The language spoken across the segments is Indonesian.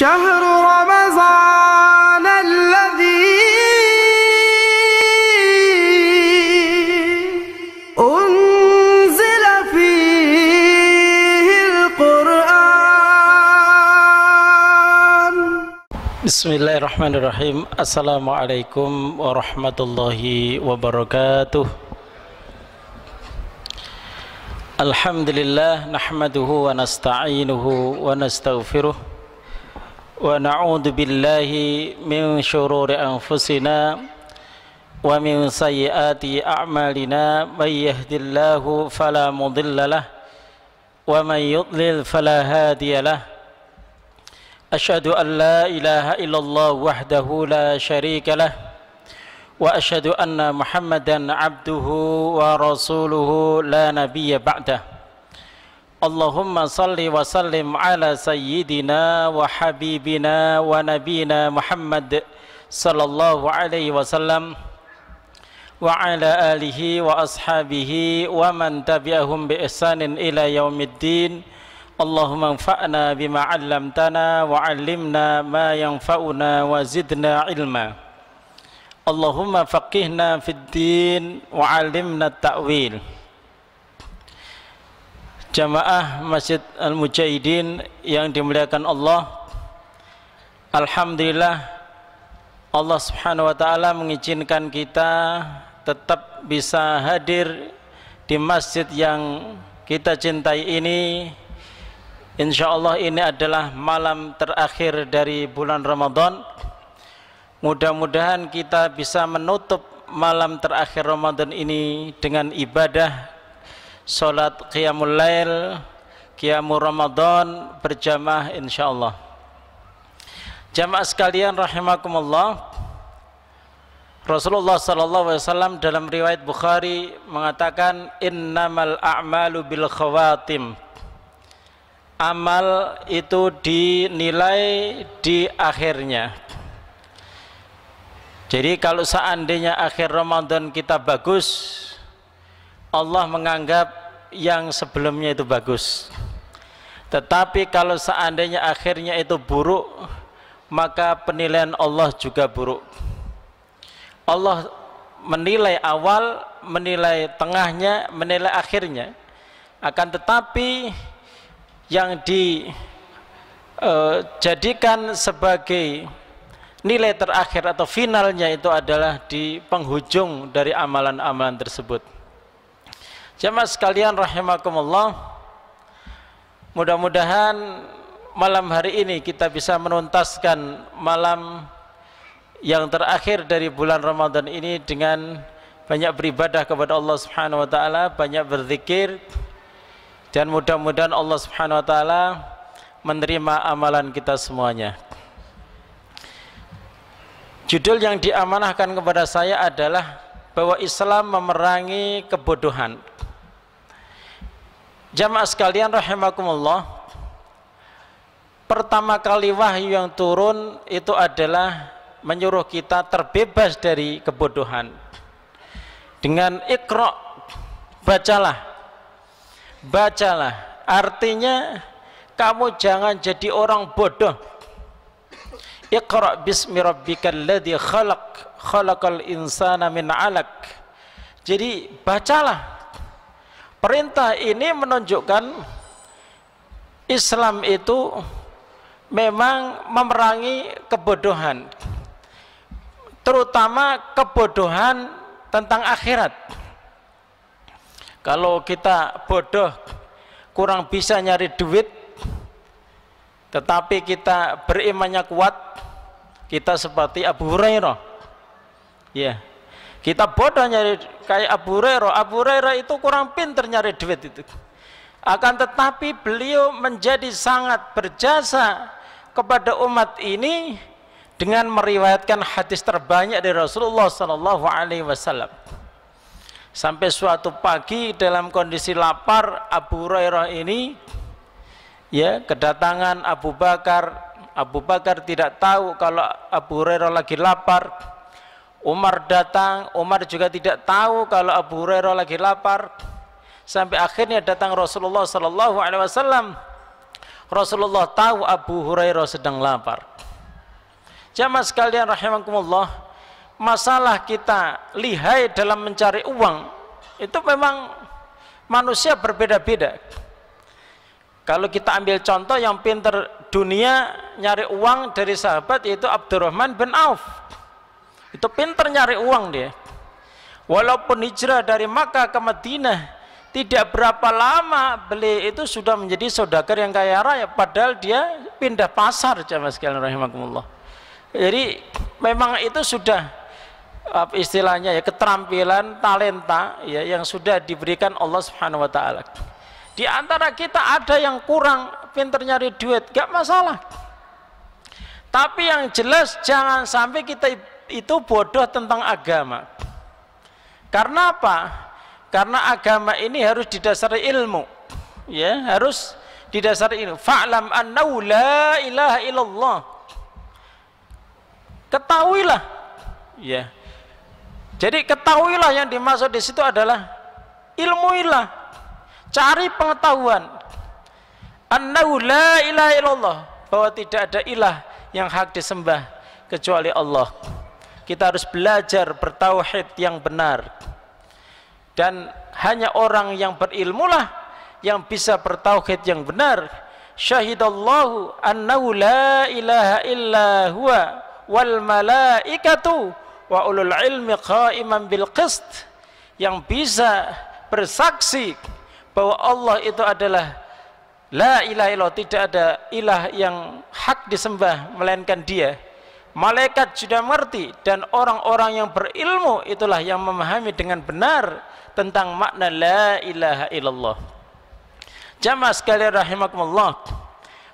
شهر رمضان الذي أنزل فيه القرآن بسم الله الرحمن الرحيم السلام عليكم ورحمة الله وبركاته الحمد لله نحمده ونستعينه ونستغفره ونعوذ بالله من شرور أنفسنا ومن سيئات أعمالنا من يهد الله فلا مضل له ومن يضلل فلا هادي له أشهد أن لا إله إلا الله وحده لا شريك له وأشهد أن محمدا عبده ورسوله لا نبي بعده اللهم صل وسلم على سيدنا وحبيبنا ونبينا محمد صلى الله عليه وسلم وعلى آله وأصحابه ومن تبعهم بإحسان إلى يوم الدين اللهم انفعنا بما علمتنا وعلمنا ما ينفعنا وزدنا علما اللهم فقهنا في الدين وعلمنا التأويل jamaah Masjid Al-Mujahidin yang dimuliakan Allah Alhamdulillah Allah subhanahu wa ta'ala mengizinkan kita tetap bisa hadir di masjid yang kita cintai ini Insya Allah ini adalah malam terakhir dari bulan Ramadan Mudah-mudahan kita bisa menutup malam terakhir Ramadan ini dengan ibadah salat qiyamul lail, qiyamul Ramadan berjamaah insyaallah. Jamaah sekalian rahimakumullah. Rasulullah sallallahu alaihi wasallam dalam riwayat Bukhari mengatakan innamal a'malu bil khawatim. Amal itu dinilai di akhirnya. Jadi kalau seandainya akhir Ramadan kita bagus, Allah menganggap yang sebelumnya itu bagus tetapi kalau seandainya akhirnya itu buruk maka penilaian Allah juga buruk Allah menilai awal menilai tengahnya menilai akhirnya akan tetapi yang dijadikan e, sebagai nilai terakhir atau finalnya itu adalah di penghujung dari amalan-amalan tersebut Jemaah sekalian rahimakumullah. Mudah-mudahan malam hari ini kita bisa menuntaskan malam yang terakhir dari bulan Ramadan ini dengan banyak beribadah kepada Allah Subhanahu wa taala, banyak berzikir dan mudah-mudahan Allah Subhanahu wa taala menerima amalan kita semuanya. Judul yang diamanahkan kepada saya adalah bahwa Islam memerangi kebodohan. Jamaah sekalian rahimakumullah. Pertama kali wahyu yang turun itu adalah menyuruh kita terbebas dari kebodohan. Dengan ikra bacalah. Bacalah. Artinya kamu jangan jadi orang bodoh. Iqra bismi rabbikal ladzi khalaq khalaqal insana min 'alaq. Jadi bacalah Perintah ini menunjukkan Islam itu memang memerangi kebodohan. Terutama kebodohan tentang akhirat. Kalau kita bodoh, kurang bisa nyari duit, tetapi kita berimannya kuat, kita seperti Abu Hurairah. Ya. Yeah kita bodoh nyari kayak Abu Hurairah. Abu Hurairah itu kurang pinter nyari duit itu. Akan tetapi beliau menjadi sangat berjasa kepada umat ini dengan meriwayatkan hadis terbanyak dari Rasulullah Sallallahu Alaihi Wasallam. Sampai suatu pagi dalam kondisi lapar Abu Hurairah ini ya kedatangan Abu Bakar. Abu Bakar tidak tahu kalau Abu Hurairah lagi lapar Umar datang, Umar juga tidak tahu kalau Abu Hurairah lagi lapar. Sampai akhirnya datang Rasulullah Sallallahu Alaihi Wasallam. Rasulullah tahu Abu Hurairah sedang lapar. Jamaah sekalian rahimakumullah, masalah kita lihai dalam mencari uang itu memang manusia berbeda-beda. Kalau kita ambil contoh yang pintar dunia nyari uang dari sahabat yaitu Abdurrahman bin Auf itu pinter nyari uang dia. Walaupun hijrah dari Makkah ke Madinah, tidak berapa lama beli itu sudah menjadi saudagar yang kaya raya padahal dia pindah pasar jamaah sekalian rahimakumullah jadi memang itu sudah istilahnya ya keterampilan talenta ya yang sudah diberikan Allah Subhanahu wa taala di antara kita ada yang kurang pinter nyari duit gak masalah tapi yang jelas jangan sampai kita itu bodoh tentang agama. Karena apa? Karena agama ini harus didasari ilmu. Ya, harus didasari ilmu. Fa'lam anna la ilaha illallah. Ketahuilah. Ya. Jadi ketahuilah yang dimaksud di situ adalah ilmuilah. Cari pengetahuan. Anna la ilaha illallah, bahwa tidak ada ilah yang hak disembah kecuali Allah. Kita harus belajar bertauhid yang benar. Dan hanya orang yang berilmulah yang bisa bertauhid yang benar. Syahidallahu annahu la ilaha illa huwa wal malaikatu wa ulul ilmi qaiman bil qist yang bisa bersaksi bahwa Allah itu adalah La ilaha illallah tidak ada ilah yang hak disembah melainkan dia. Malaikat sudah mengerti dan orang-orang yang berilmu itulah yang memahami dengan benar tentang makna la ilaha illallah. Jamaah sekalian rahimakumullah.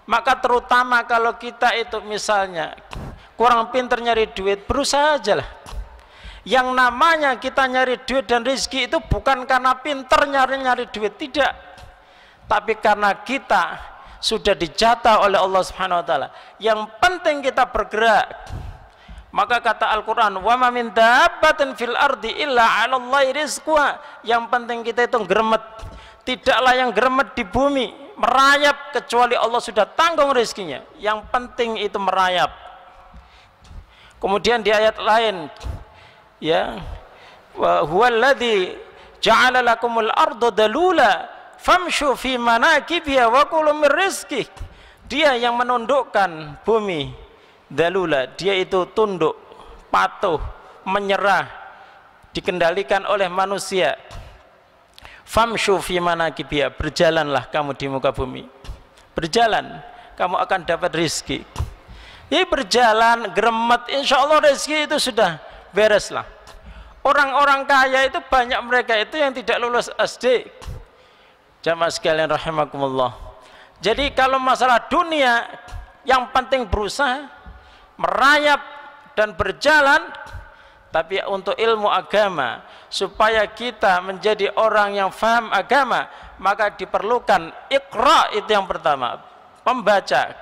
Maka terutama kalau kita itu misalnya kurang pintar nyari duit, berusaha aja lah. Yang namanya kita nyari duit dan rezeki itu bukan karena pintar nyari-nyari duit, tidak tapi karena kita sudah dijatah oleh Allah Subhanahu wa taala, yang penting kita bergerak. Maka kata Al-Qur'an, "Wa ma min dabbatin fil ardi illa 'ala Allahi rizqha Yang penting kita itu gremet Tidaklah yang geremet di bumi merayap kecuali Allah sudah tanggung rezekinya. Yang penting itu merayap. Kemudian di ayat lain, ya, "Wa huwallazi ja'ala lakumul arda dalula." famshu fi manakibiha wa kulu dia yang menundukkan bumi dalula dia itu tunduk patuh menyerah dikendalikan oleh manusia famshu fi manakibiha berjalanlah kamu di muka bumi berjalan kamu akan dapat rizki Iya berjalan geremet insya Allah rizki itu sudah bereslah orang-orang kaya itu banyak mereka itu yang tidak lulus SD Jamaah sekalian rahimakumullah. Jadi kalau masalah dunia yang penting berusaha merayap dan berjalan tapi untuk ilmu agama supaya kita menjadi orang yang faham agama maka diperlukan ikra itu yang pertama pembaca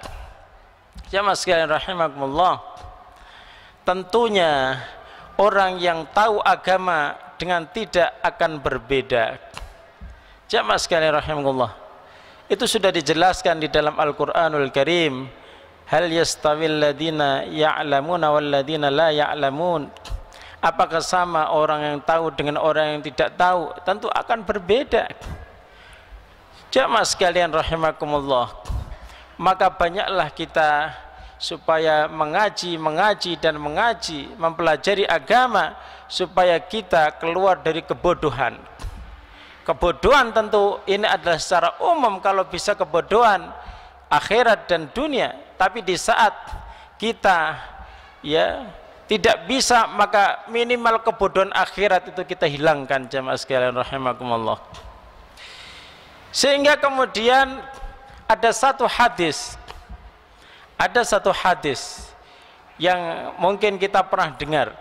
jamaah sekalian rahimakumullah tentunya orang yang tahu agama dengan tidak akan berbeda Jamaah sekalian rahimahullah. Itu sudah dijelaskan di dalam Al-Qur'anul Karim. Hal yastawil ladina ya'lamuna wal ladina la ya'lamun. Apakah sama orang yang tahu dengan orang yang tidak tahu? Tentu akan berbeda. Jamaah sekalian rahimakumullah. Maka banyaklah kita supaya mengaji, mengaji dan mengaji, mempelajari agama supaya kita keluar dari kebodohan kebodohan tentu ini adalah secara umum kalau bisa kebodohan akhirat dan dunia tapi di saat kita ya tidak bisa maka minimal kebodohan akhirat itu kita hilangkan jemaah sekalian rahimakumullah sehingga kemudian ada satu hadis ada satu hadis yang mungkin kita pernah dengar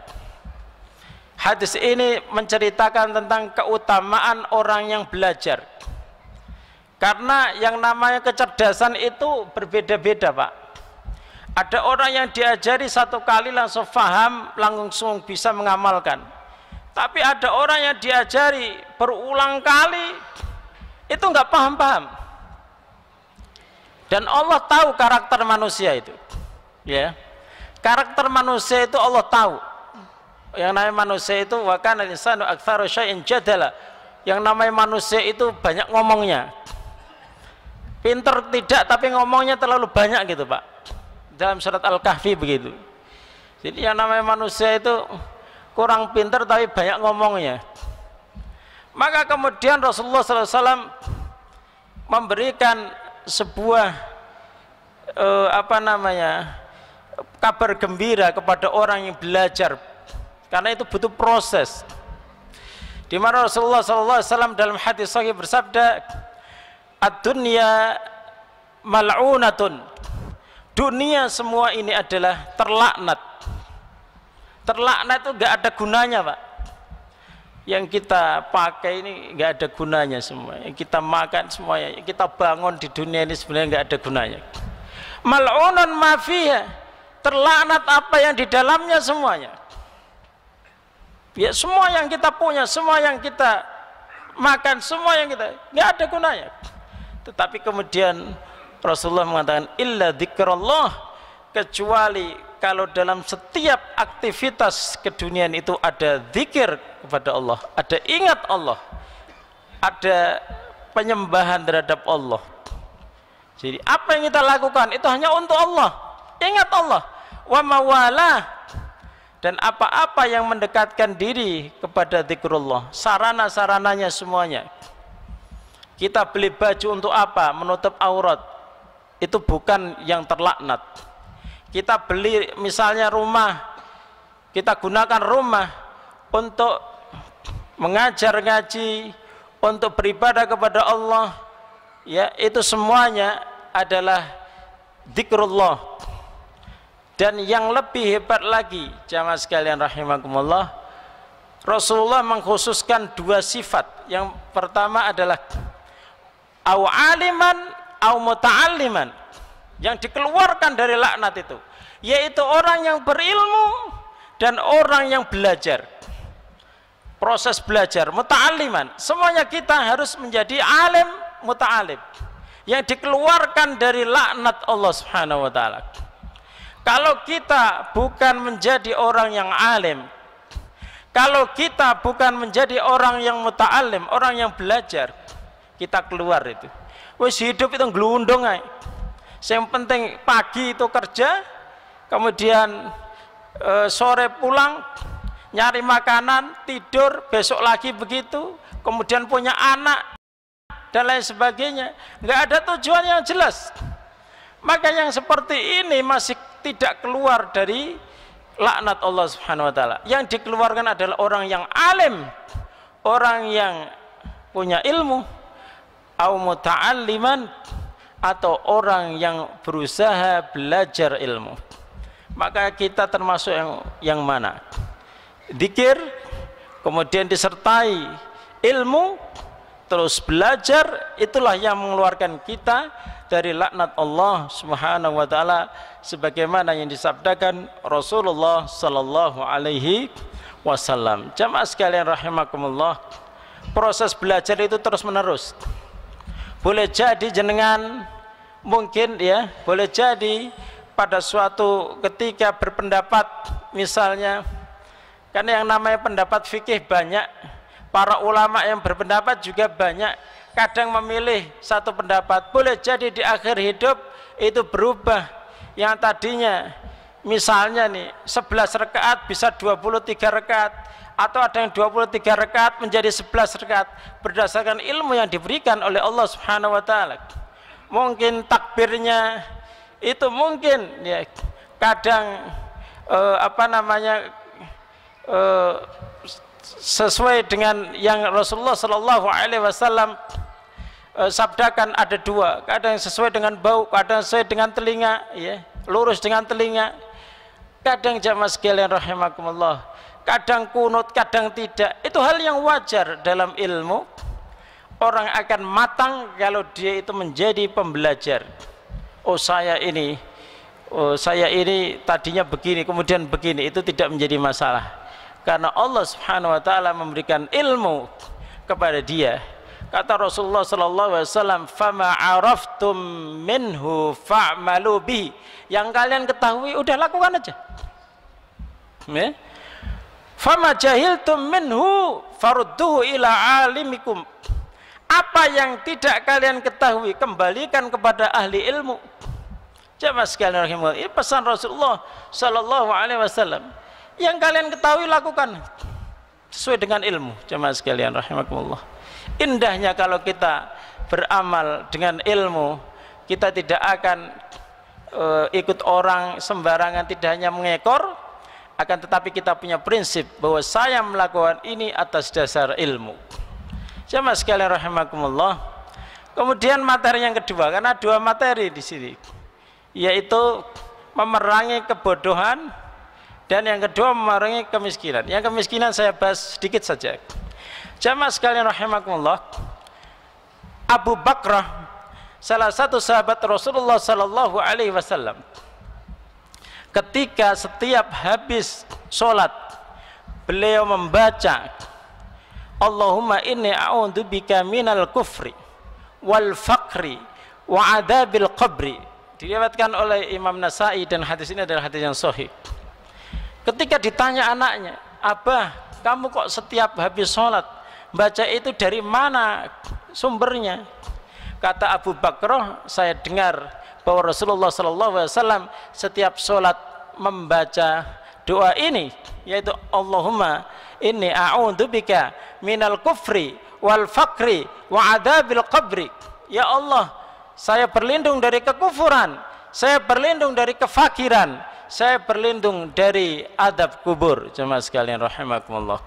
Hadis ini menceritakan tentang keutamaan orang yang belajar. Karena yang namanya kecerdasan itu berbeda-beda, Pak. Ada orang yang diajari satu kali langsung paham, langsung bisa mengamalkan. Tapi ada orang yang diajari berulang kali itu nggak paham-paham. Dan Allah tahu karakter manusia itu. Ya. Karakter manusia itu Allah tahu yang namanya manusia itu wakana insanu aktsaru syai'in jadala yang namanya manusia itu banyak ngomongnya pinter tidak tapi ngomongnya terlalu banyak gitu pak dalam surat al-kahfi begitu jadi yang namanya manusia itu kurang pinter tapi banyak ngomongnya maka kemudian Rasulullah SAW memberikan sebuah eh, apa namanya kabar gembira kepada orang yang belajar karena itu butuh proses di mana Rasulullah sallallahu alaihi wasallam dalam hadis sahih bersabda ad-dunya mal'unatun dunia semua ini adalah terlaknat terlaknat itu gak ada gunanya Pak yang kita pakai ini nggak ada gunanya semua yang kita makan semuanya yang kita bangun di dunia ini sebenarnya nggak ada gunanya malunan mafia terlaknat apa yang di dalamnya semuanya ya semua yang kita punya semua yang kita makan semua yang kita nggak ada gunanya tetapi kemudian Rasulullah mengatakan illa dzikrullah kecuali kalau dalam setiap aktivitas keduniaan itu ada zikir kepada Allah ada ingat Allah ada penyembahan terhadap Allah jadi apa yang kita lakukan itu hanya untuk Allah ingat Allah wa mawalah dan apa-apa yang mendekatkan diri kepada zikrullah sarana-sarananya semuanya kita beli baju untuk apa menutup aurat itu bukan yang terlaknat kita beli misalnya rumah kita gunakan rumah untuk mengajar ngaji untuk beribadah kepada Allah ya itu semuanya adalah zikrullah dan yang lebih hebat lagi, jamaah sekalian rahimakumullah, Rasulullah mengkhususkan dua sifat. Yang pertama adalah au aliman au muta'alliman yang dikeluarkan dari laknat itu, yaitu orang yang berilmu dan orang yang belajar. Proses belajar muta'alliman. Semuanya kita harus menjadi alim muta'allim yang dikeluarkan dari laknat Allah Subhanahu wa taala. Kalau kita bukan menjadi orang yang alim, kalau kita bukan menjadi orang yang muta'alim, orang yang belajar, kita keluar itu. Wis hidup itu ngelundung ae. Yang penting pagi itu kerja, kemudian e, sore pulang, nyari makanan, tidur, besok lagi begitu, kemudian punya anak dan lain sebagainya. Enggak ada tujuan yang jelas. Maka yang seperti ini masih tidak keluar dari laknat Allah Subhanahu wa taala. Yang dikeluarkan adalah orang yang alim, orang yang punya ilmu, au muta'alliman atau orang yang berusaha belajar ilmu. Maka kita termasuk yang yang mana? Dikir kemudian disertai ilmu terus belajar itulah yang mengeluarkan kita dari laknat Allah Subhanahu wa taala sebagaimana yang disabdakan Rasulullah sallallahu alaihi wasallam. Jamaah sekalian rahimakumullah, proses belajar itu terus-menerus. Boleh jadi jenengan mungkin ya, boleh jadi pada suatu ketika berpendapat misalnya karena yang namanya pendapat fikih banyak, para ulama yang berpendapat juga banyak kadang memilih satu pendapat boleh jadi di akhir hidup itu berubah yang tadinya misalnya nih 11 rekaat bisa 23 rekaat atau ada yang 23 rekaat menjadi 11 rekaat berdasarkan ilmu yang diberikan oleh Allah Subhanahu wa taala. Mungkin takbirnya itu mungkin ya kadang eh, apa namanya eh, sesuai dengan yang Rasulullah Shallallahu Alaihi Wasallam e, eh, sabdakan ada dua kadang sesuai dengan bau kadang sesuai dengan telinga ya lurus dengan telinga kadang jamaah sekalian rahimakumullah kadang kunut kadang tidak itu hal yang wajar dalam ilmu orang akan matang kalau dia itu menjadi pembelajar oh saya ini oh saya ini tadinya begini kemudian begini itu tidak menjadi masalah karena Allah Subhanahu wa taala memberikan ilmu kepada dia Kata Rasulullah sallallahu alaihi wasallam, "Fama araftum minhu fa'malu bi." Yang kalian ketahui udah lakukan aja. Ya. Fama jahiltum minhu farudduhu ila alimikum. Apa yang tidak kalian ketahui kembalikan kepada ahli ilmu. Coba sekalian rahimahullah. Ini pesan Rasulullah sallallahu alaihi wasallam. Yang kalian ketahui lakukan sesuai dengan ilmu. Jemaah sekalian rahimakumullah indahnya kalau kita beramal dengan ilmu kita tidak akan e, ikut orang sembarangan tidak hanya mengekor akan tetapi kita punya prinsip bahwa saya melakukan ini atas dasar ilmu sama sekali rahimakumullah kemudian materi yang kedua karena dua materi di sini yaitu memerangi kebodohan dan yang kedua memerangi kemiskinan yang kemiskinan saya bahas sedikit saja Jamaah sekalian rahimakumullah. Abu Bakrah salah satu sahabat Rasulullah sallallahu alaihi wasallam ketika setiap habis sholat beliau membaca Allahumma inni a'udzubika minal kufri wal faqri wa adabil qabri diriwayatkan oleh Imam Nasai dan hadis ini adalah hadis yang sahih ketika ditanya anaknya Abah kamu kok setiap habis sholat baca itu dari mana sumbernya kata Abu Bakroh saya dengar bahwa Rasulullah SAW setiap sholat membaca doa ini yaitu Allahumma inni a'udzubika minal kufri wal fakri wa adabil qabri ya Allah saya berlindung dari kekufuran saya berlindung dari kefakiran saya berlindung dari adab kubur jemaah sekalian rahimakumullah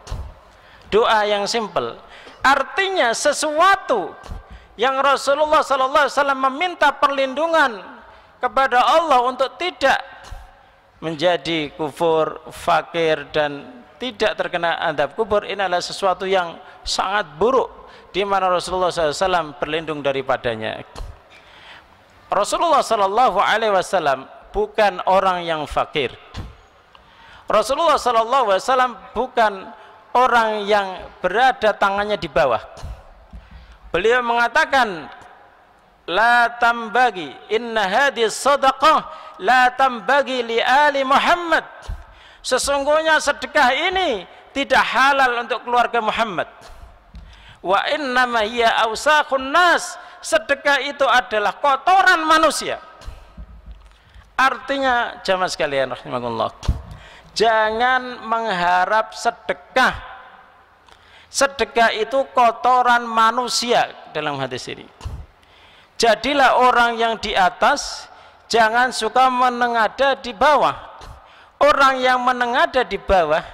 doa yang simple artinya sesuatu yang Rasulullah Sallallahu Alaihi Wasallam meminta perlindungan kepada Allah untuk tidak menjadi kufur, fakir dan tidak terkena adab kubur ini adalah sesuatu yang sangat buruk di mana Rasulullah SAW berlindung daripadanya. Rasulullah Sallallahu Alaihi Wasallam bukan orang yang fakir. Rasulullah Sallallahu Alaihi Wasallam bukan orang yang berada tangannya di bawah beliau mengatakan la tambagi inna hadis sadaqah la tambagi li ali Muhammad sesungguhnya sedekah ini tidak halal untuk keluarga Muhammad wa ma hiya awsaqun nas sedekah itu adalah kotoran manusia artinya jamaah sekalian rahimakumullah jangan mengharap sedekah sedekah itu kotoran manusia dalam hadis ini jadilah orang yang di atas jangan suka menengada di bawah orang yang menengada di bawah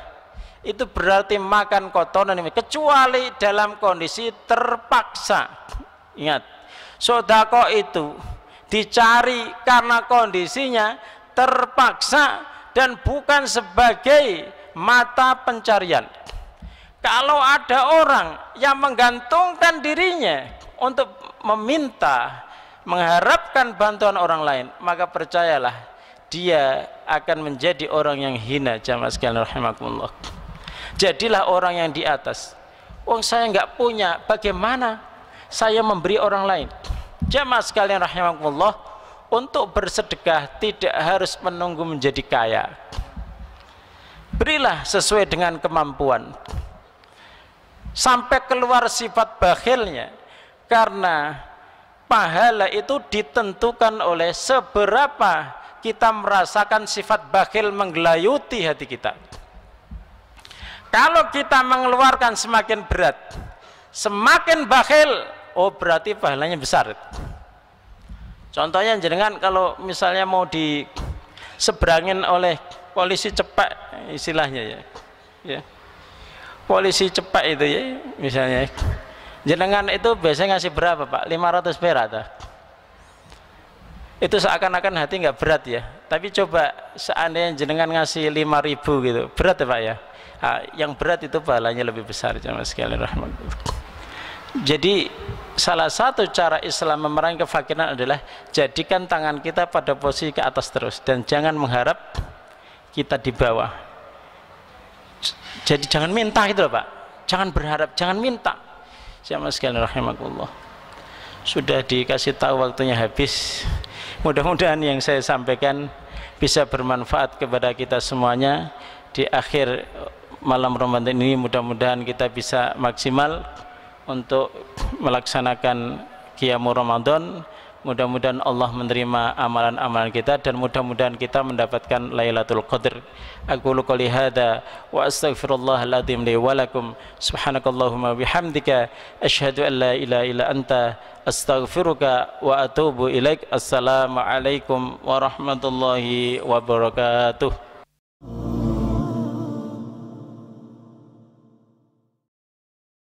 itu berarti makan kotoran ini kecuali dalam kondisi terpaksa ingat sodako itu dicari karena kondisinya terpaksa dan bukan sebagai mata pencarian. Kalau ada orang yang menggantungkan dirinya untuk meminta, mengharapkan bantuan orang lain, maka percayalah dia akan menjadi orang yang hina jamaah sekalian rahimakumullah. Jadilah orang yang di atas. Uang saya nggak punya, bagaimana saya memberi orang lain? Jamaah sekalian rahimakumullah, untuk bersedekah tidak harus menunggu menjadi kaya berilah sesuai dengan kemampuan sampai keluar sifat bakhilnya karena pahala itu ditentukan oleh seberapa kita merasakan sifat bakhil menggelayuti hati kita kalau kita mengeluarkan semakin berat semakin bakhil oh berarti pahalanya besar contohnya jenengan kalau misalnya mau di seberangin oleh polisi cepat istilahnya ya ya polisi cepat itu ya misalnya jenengan itu biasanya ngasih berapa pak 500 perak tak? itu seakan-akan hati nggak berat ya tapi coba seandainya jenengan ngasih 5000 gitu berat ya pak ya nah, yang berat itu pahalanya lebih besar jamaah sekalian Rahmatullah. Jadi salah satu cara Islam memerangi kefakiran adalah jadikan tangan kita pada posisi ke atas terus dan jangan mengharap kita di bawah. Jadi jangan minta gitu loh Pak. Jangan berharap, jangan minta. Sama sekali rahimakumullah. Sudah dikasih tahu waktunya habis. Mudah-mudahan yang saya sampaikan bisa bermanfaat kepada kita semuanya di akhir malam Ramadan ini mudah-mudahan kita bisa maksimal untuk melaksanakan Qiyamul Ramadan mudah-mudahan Allah menerima amalan-amalan kita dan mudah-mudahan kita mendapatkan Lailatul Qadar. Aku qouli hadza wa astaghfirullahal azim li walakum. lakum. Subhanakallahumma bihamdika asyhadu an la ilaha illa anta astaghfiruka wa atubu ilaik. Assalamualaikum warahmatullahi wabarakatuh.